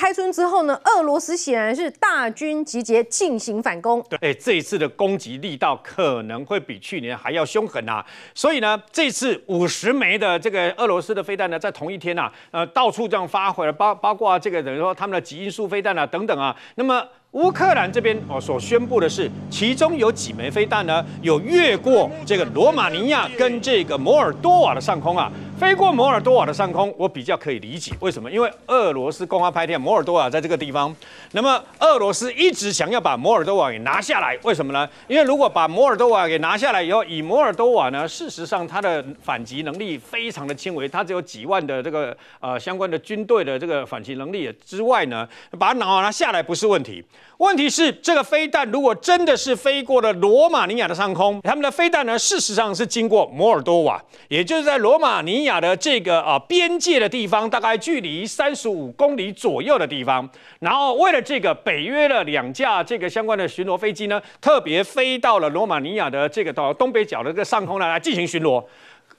开春之后呢，俄罗斯显然是大军集结进行反攻。对，哎，这一次的攻击力道可能会比去年还要凶狠啊。所以呢，这次五十枚的这个俄罗斯的飞弹呢，在同一天啊，呃，到处这样发回了，包包括这个等于说他们的极音速飞弹啊等等啊。那么乌克兰这边哦所宣布的是，其中有几枚飞弹呢，有越过这个罗马尼亚跟这个摩尔多瓦的上空啊。飞过摩尔多瓦的上空，我比较可以理解为什么？因为俄罗斯公安拍电，摩尔多瓦在这个地方。那么俄罗斯一直想要把摩尔多瓦给拿下来，为什么呢？因为如果把摩尔多瓦给拿下来以后，以摩尔多瓦呢，事实上它的反击能力非常的轻微，它只有几万的这个呃相关的军队的这个反击能力之外呢，把它拿下来不是问题。问题是这个飞弹如果真的是飞过了罗马尼亚的上空，他们的飞弹呢，事实上是经过摩尔多瓦，也就是在罗马尼。亚。亚的这个啊边界的地方，大概距离三十五公里左右的地方，然后为了这个北约的两架这个相关的巡逻飞机呢，特别飞到了罗马尼亚的这个到东北角的这个上空来来进行巡逻。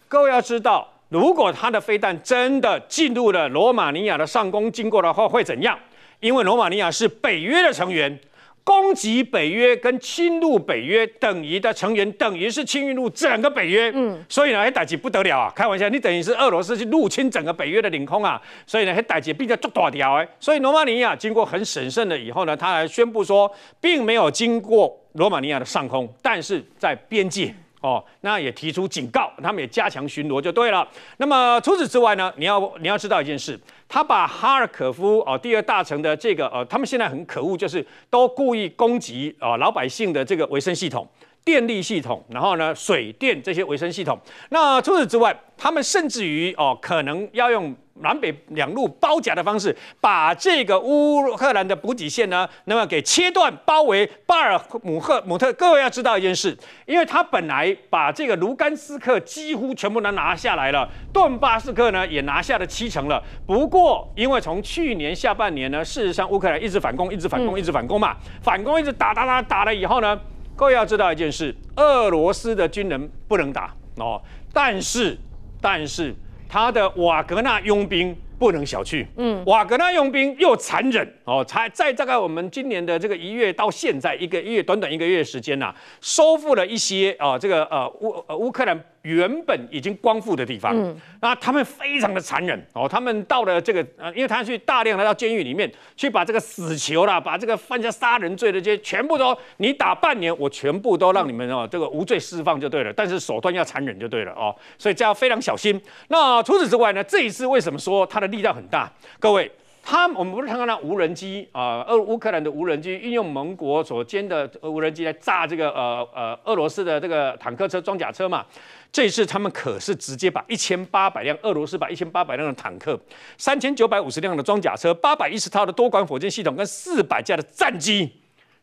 各位要知道，如果它的飞弹真的进入了罗马尼亚的上空经过的话，会怎样？因为罗马尼亚是北约的成员。攻击北约跟侵入北约，等于的成员等于是侵入整个北约。嗯，所以呢，黑打击不得了啊！开玩笑，你等于是俄罗斯去入侵整个北约的领空啊！所以呢，很打击，并且做大条。哎，所以罗马尼亚经过很审慎了以后呢，他还宣布说，并没有经过罗马尼亚的上空，但是在边界。哦，那也提出警告，他们也加强巡逻就对了。那么除此之外呢？你要你要知道一件事，他把哈尔科夫哦第二大城的这个呃，他们现在很可恶，就是都故意攻击啊老百姓的这个卫生系统、电力系统，然后呢水电这些卫生系统。那除此之外，他们甚至于哦，可能要用。南北两路包夹的方式，把这个乌克兰的补给线呢，那么给切断、包围巴尔姆赫姆特。各位要知道一件事，因为他本来把这个卢甘斯克几乎全部都拿下来了，顿巴斯克呢也拿下了七成了。不过，因为从去年下半年呢，事实上乌克兰一直反攻，一直反攻，一直反攻嘛，反攻一直打打打打了以后呢，各位要知道一件事，俄罗斯的军人不能打哦，但是，但是。他的瓦格纳佣兵不能小觑，嗯，瓦格纳佣兵又残忍哦，才在大概我们今年的这个一月到现在一个月，短短一个月时间呐，收复了一些啊，这个呃乌乌克兰。原本已经光复的地方，那他们非常的残忍哦。他们到了这个呃，因为他去大量来到监狱里面，去把这个死囚啦，把这个犯下杀人罪的这些全部都，你打半年，我全部都让你们哦，这个无罪释放就对了。但是手段要残忍就对了哦，所以这要非常小心。那除此之外呢，这一次为什么说他的力量很大？各位。他们我们不是看到那无人机啊，俄乌克兰的无人机运用盟国所捐的无人机来炸这个呃呃俄罗斯的这个坦克车装甲车嘛？这一次他们可是直接把一千八百辆俄罗斯把一千八百辆的坦克、三千九百五十辆的装甲车、八百一十套的多管火箭系统跟四百架的战机，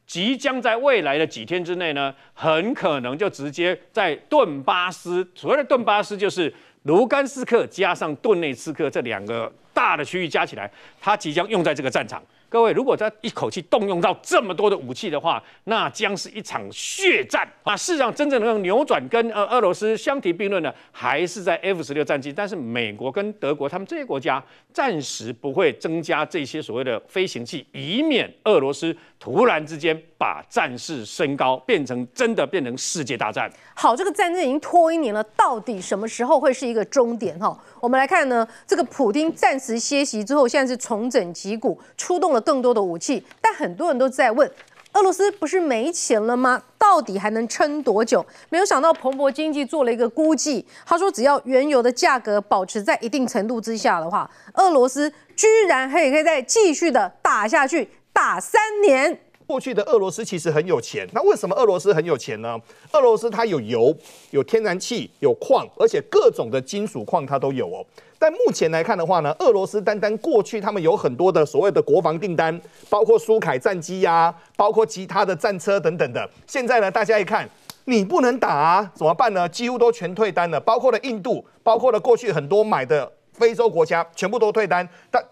即将在未来的几天之内呢，很可能就直接在顿巴斯，所谓的顿巴斯就是卢甘斯克加上顿内茨克这两个。大的区域加起来，它即将用在这个战场。各位，如果他一口气动用到这么多的武器的话，那将是一场血战。啊，事实上，真正能够扭转跟呃俄罗斯相提并论的，还是在 F 十六战机。但是美国跟德国，他们这些国家暂时不会增加这些所谓的飞行器，以免俄罗斯突然之间把战事升高，变成真的变成世界大战。好，这个战争已经拖一年了，到底什么时候会是一个终点？哈，我们来看呢，这个普丁战。歇息之后，现在是重整旗鼓，出动了更多的武器。但很多人都在问，俄罗斯不是没钱了吗？到底还能撑多久？没有想到，彭博经济做了一个估计，他说只要原油的价格保持在一定程度之下的话，俄罗斯居然还可以再继续的打下去，打三年。过去的俄罗斯其实很有钱，那为什么俄罗斯很有钱呢？俄罗斯它有油、有天然气、有矿，而且各种的金属矿它都有哦。但目前来看的话呢，俄罗斯单单过去他们有很多的所谓的国防订单，包括苏凯战机呀，包括其他的战车等等的。现在呢，大家一看你不能打怎么办呢？几乎都全退单了，包括了印度，包括了过去很多买的非洲国家全部都退单，但。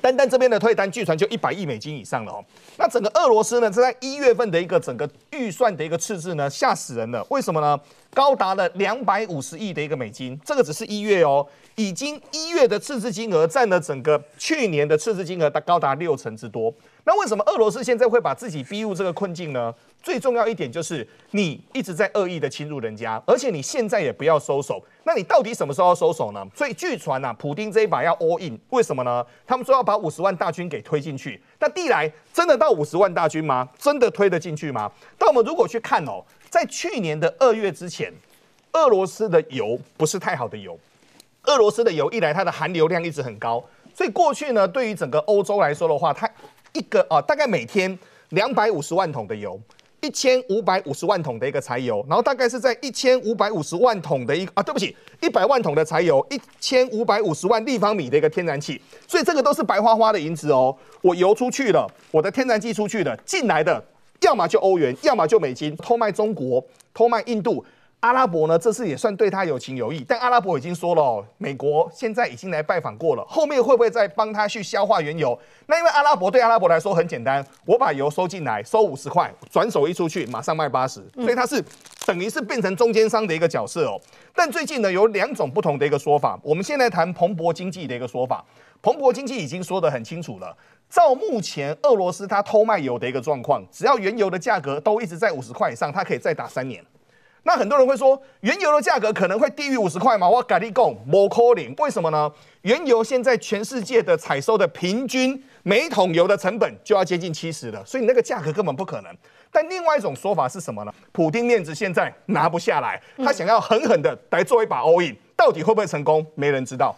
单单这边的退单，据传就一百亿美金以上了哦。那整个俄罗斯呢，是在一月份的一个整个预算的一个赤字呢，吓死人了。为什么呢？高达了两百五十亿的一个美金，这个只是一月哦，已经一月的赤字金额占了整个去年的赤字金额的高达六成之多。那为什么俄罗斯现在会把自己逼入这个困境呢？最重要一点就是，你一直在恶意的侵入人家，而且你现在也不要收手。那你到底什么时候要收手呢？所以据传呐，普京这一把要 all in，为什么呢？他们说要把五十万大军给推进去。那地来，真的到五十万大军吗？真的推得进去吗？但我们如果去看哦，在去年的二月之前，俄罗斯的油不是太好的油。俄罗斯的油一来它的含油量一直很高，所以过去呢，对于整个欧洲来说的话，它一个啊，大概每天两百五十万桶的油。一千五百五十万桶的一个柴油，然后大概是在一千五百五十万桶的一啊，对不起，一百万桶的柴油，一千五百五十万立方米的一个天然气，所以这个都是白花花的银子哦。我油出去了，我的天然气出去了，进来的要么就欧元，要么就美金，偷卖中国，偷卖印度。阿拉伯呢，这次也算对他有情有义，但阿拉伯已经说了，美国现在已经来拜访过了，后面会不会再帮他去消化原油？那因为阿拉伯对阿拉伯来说很简单，我把油收进来，收五十块，转手一出去，马上卖八十，所以他是等于是变成中间商的一个角色哦。但最近呢，有两种不同的一个说法。我们现在谈蓬勃经济的一个说法，蓬勃经济已经说得很清楚了，照目前俄罗斯它偷卖油的一个状况，只要原油的价格都一直在五十块以上，它可以再打三年。那很多人会说，原油的价格可能会低于五十块吗？我敢立功，不可能。为什么呢？原油现在全世界的采收的平均每桶油的成本就要接近七十了，所以你那个价格根本不可能。但另外一种说法是什么呢？普丁面子现在拿不下来，他想要狠狠的来做一把 all in，到底会不会成功，没人知道。